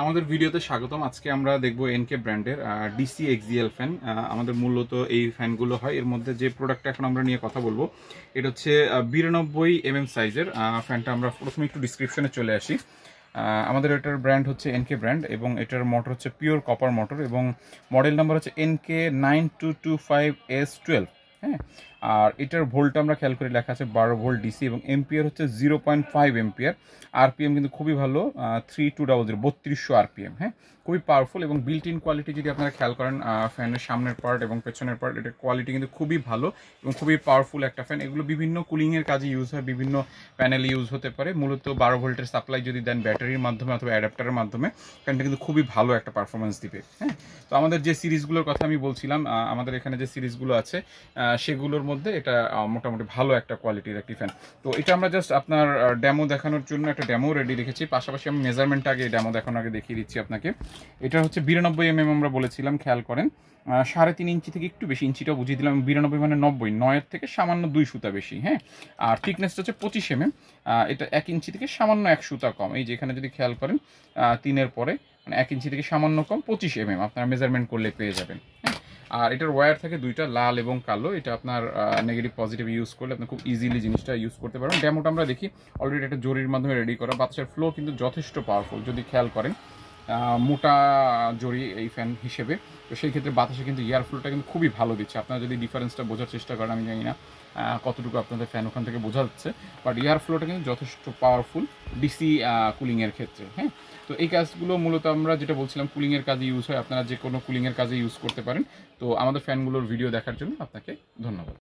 আমাদের ভিডিওতে স্বাগতম আজকে আমরা দেখব এনকে ব্র্যান্ডের ডিসি এক্সিএল ফ্যান আমাদের মূলত এই ফ্যানগুলো হয় এর মধ্যে যে প্রোডাক্টটা এখন আমরা নিয়ে কথা বলবো এটা হচ্ছে বিরানব্বই এম এম সাইজের ফ্যানটা আমরা প্রথমে একটু ডিসক্রিপশনে চলে আসি আমাদের এটার ব্র্যান্ড হচ্ছে এনকে ব্র্যান্ড এবং এটার মোটর হচ্ছে পিওর কপার মোটর এবং মডেল নাম্বার হচ্ছে NK nine two two five S twelve হ্যাঁ আর এটার ভোল্ট আমরা খেয়াল করে লেখা আছে বারো ভোল্ট ডিসি এবং এমপিয়ার হচ্ছে zero point five ampere RPM কিন্তু খুবই ভালো থ্রি টু ডাবল জিরো বত্রিশশো আরপিএম হ্যাঁ খুবই পাওয়ারফুল এবং বিল্ট ইন কোয়ালিটি যদি আপনারা খেয়াল করেন ফ্যানের সামনের পার্ট এবং পেছনের পার্ট এটার কোয়ালিটি কিন্তু খুবই ভালো এবং খুবই পাওয়ারফুল একটা ফ্যান এগুলো বিভিন্ন কুলিংয়ের কাজে ইউজ হয় বিভিন্ন প্যানেল ইউজ হতে পারে মূলত বারো ভোল্টের সাপ্লাই যদি দেন ব্যাটারির মাধ্যমে অথবা অ্যাডাপ্টারের মাধ্যমে ফ্যানটা কিন্তু খুবই ভালো একটা পারফরমেন্স দিবে হ্যাঁ তো আমাদের যে সিরিজগুলোর কথা আমি বলছিলাম আমাদের এখানে যে সিরিজগুলো আছে সেগুলোর মধ্যে এটা মোটামুটি ভালো একটা কোয়ালিটির একটি ফ্যান তো এটা আমরা জাস্ট আপনার ড্যামো দেখানোর জন্য একটা ড্যামো রেডি রেখেছি পাশাপাশি আমি মেজারমেন্ট আগে ড্যামো দেখানোর আগে দেখিয়ে দিচ্ছি আপনাকে এটা হচ্ছে বিরানব্বই এম mm আমরা বলেছিলাম খেয়াল করেন সাড়ে তিন ইঞ্চি থেকে একটু বেশি ইঞ্চিটাও বুঝিয়ে দিলাম বিরানব্বই মানে নব্বই নয়ের থেকে সামান্য দুই সুতা বেশি হ্যাঁ আর থিকনেসটা হচ্ছে পঁচিশ এম mm, এটা এক ইঞ্চি থেকে সামান্য এক সুতা কম এই যেখানে যদি খেয়াল করেন তিনের পরে মানে এক ইঞ্চি থেকে সামান্য কম পঁচিশ এম mm আপনারা মেজারমেন্ট করলে পেয়ে যাবেন হ্যাঁ আর এটার ওয়্যার থাকে দুইটা লাল এবং কালো এটা আপনার নেগেটিভ পজিটিভ ইউজ করলে আপনি খুব ইজিলি জিনিসটা ইউজ করতে পারবেন ডেমোটা আমরা দেখি অলরেডি একটা জরির মাধ্যমে রেডি করা বাচ্চার ফ্লো কিন্তু যথেষ্ট পাওয়ারফুল যদি খেয়াল করেন মোটা জরি এই ফ্যান হিসেবে তো সেই ক্ষেত্রে বাতাসে কিন্তু ইয়ার ফ্লোটা কিন্তু খুবই ভালো দিচ্ছে আপনারা যদি ডিফারেন্সটা বোঝার চেষ্টা করেন আমি জানি না কতটুকু আপনাদের ফ্যান ওখান থেকে বোঝা যাচ্ছে বাট ইয়ার ফ্লোটা কিন্তু যথেষ্ট পাওয়ারফুল ডিসি কুলিংয়ের ক্ষেত্রে হ্যাঁ তো এই কাজগুলো মূলত আমরা যেটা বলছিলাম কুলিংয়ের কাজে ইউজ হয় আপনারা যে কোনো কুলিংয়ের কাজে ইউজ করতে পারেন তো আমাদের ফ্যানগুলোর ভিডিও দেখার জন্য আপনাকে ধন্যবাদ